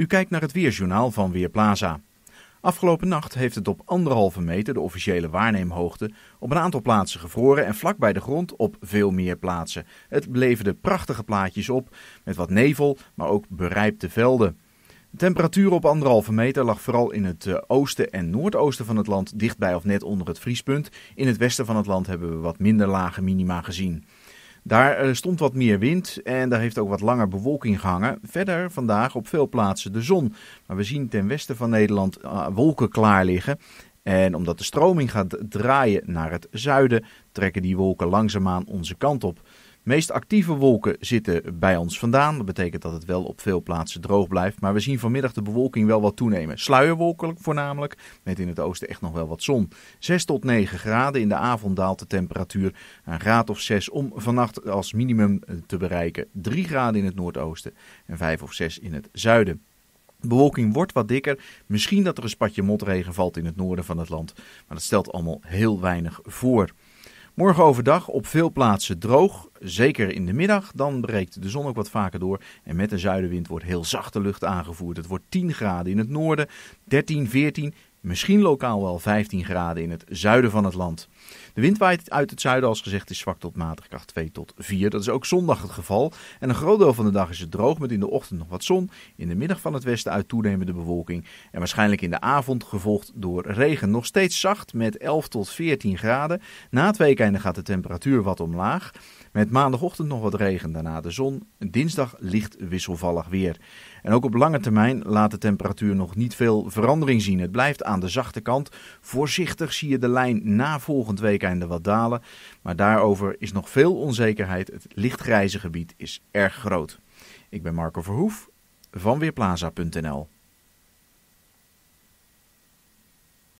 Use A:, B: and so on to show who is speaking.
A: U kijkt naar het weerjournaal van Weerplaza. Afgelopen nacht heeft het op anderhalve meter de officiële waarneemhoogte op een aantal plaatsen gevroren en vlak bij de grond op veel meer plaatsen. Het leverde prachtige plaatjes op met wat nevel, maar ook berijpte velden. De temperatuur op anderhalve meter lag vooral in het eh, oosten en noordoosten van het land dichtbij of net onder het vriespunt. In het westen van het land hebben we wat minder lage minima gezien. Daar eh, stond wat meer wind en daar heeft ook wat langer bewolking gehangen. Verder vandaag op veel plaatsen de zon. Maar we zien ten westen van Nederland eh, wolken klaar liggen. En omdat de stroming gaat draaien naar het zuiden, trekken die wolken langzaamaan onze kant op meest actieve wolken zitten bij ons vandaan. Dat betekent dat het wel op veel plaatsen droog blijft. Maar we zien vanmiddag de bewolking wel wat toenemen. sluierwolkelijk voornamelijk, met in het oosten echt nog wel wat zon. 6 tot 9 graden. In de avond daalt de temperatuur een graad of 6 om vannacht als minimum eh, te bereiken. 3 graden in het noordoosten en 5 of 6 in het zuiden. De bewolking wordt wat dikker. Misschien dat er een spatje motregen valt in het noorden van het land. Maar dat stelt allemaal heel weinig voor. Morgen overdag op veel plaatsen droog, zeker in de middag. Dan breekt de zon ook wat vaker door. En met de zuidenwind wordt heel zachte lucht aangevoerd. Het wordt 10 graden in het noorden, 13, 14 Misschien lokaal wel 15 graden in het zuiden van het land. De wind waait uit het zuiden, als gezegd, is zwak tot matig, kracht 2 tot 4. Dat is ook zondag het geval. En een groot deel van de dag is het droog, met in de ochtend nog wat zon. In de middag van het westen uit toenemende bewolking. En waarschijnlijk in de avond gevolgd door regen. Nog steeds zacht, met 11 tot 14 graden. Na het weekende gaat de temperatuur wat omlaag. Met maandagochtend nog wat regen, daarna de zon. Dinsdag licht wisselvallig weer. En ook op lange termijn laat de temperatuur nog niet veel verandering zien. Het blijft aan de zachte kant. Voorzichtig zie je de lijn na volgend weekende wat dalen. Maar daarover is nog veel onzekerheid. Het lichtgrijze gebied is erg groot. Ik ben Marco Verhoef van Weerplaza.nl